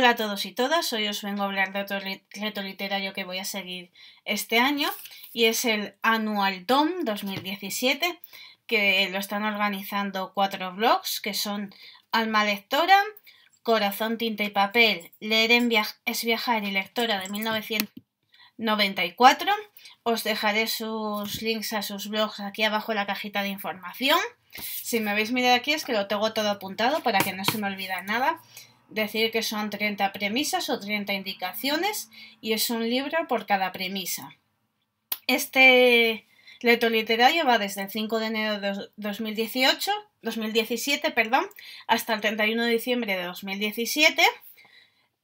Hola a todos y todas, hoy os vengo a hablar de otro reto literario que voy a seguir este año y es el Anual DOM 2017 que lo están organizando cuatro blogs que son Alma Lectora, Corazón, Tinta y Papel, Leer en es Viajar y Lectora de 1994. Os dejaré sus links a sus blogs aquí abajo en la cajita de información. Si me habéis mirado aquí es que lo tengo todo apuntado para que no se me olvide nada decir que son 30 premisas o 30 indicaciones y es un libro por cada premisa. Este leto literario va desde el 5 de enero de 2018, 2017 perdón, hasta el 31 de diciembre de 2017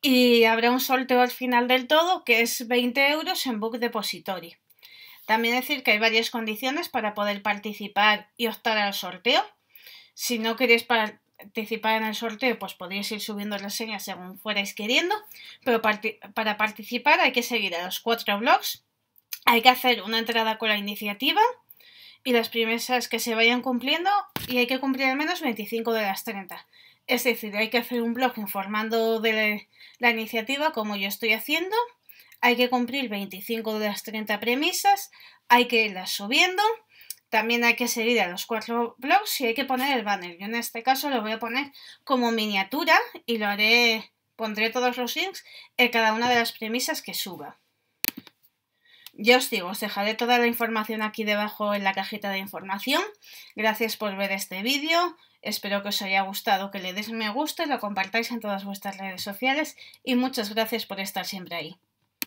y habrá un sorteo al final del todo que es 20 euros en Book Depository. También decir que hay varias condiciones para poder participar y optar al sorteo. Si no queréis participar, participar en el sorteo, pues podéis ir subiendo las señas según fuerais queriendo, pero para participar hay que seguir a los cuatro blogs, hay que hacer una entrada con la iniciativa y las premisas que se vayan cumpliendo y hay que cumplir al menos 25 de las 30. Es decir, hay que hacer un blog informando de la iniciativa como yo estoy haciendo, hay que cumplir 25 de las 30 premisas, hay que irlas subiendo también hay que seguir a los cuatro blogs y hay que poner el banner. Yo en este caso lo voy a poner como miniatura y lo haré, pondré todos los links en cada una de las premisas que suba. Ya os digo, os dejaré toda la información aquí debajo en la cajita de información. Gracias por ver este vídeo. Espero que os haya gustado, que le des me gusta y lo compartáis en todas vuestras redes sociales. Y muchas gracias por estar siempre ahí.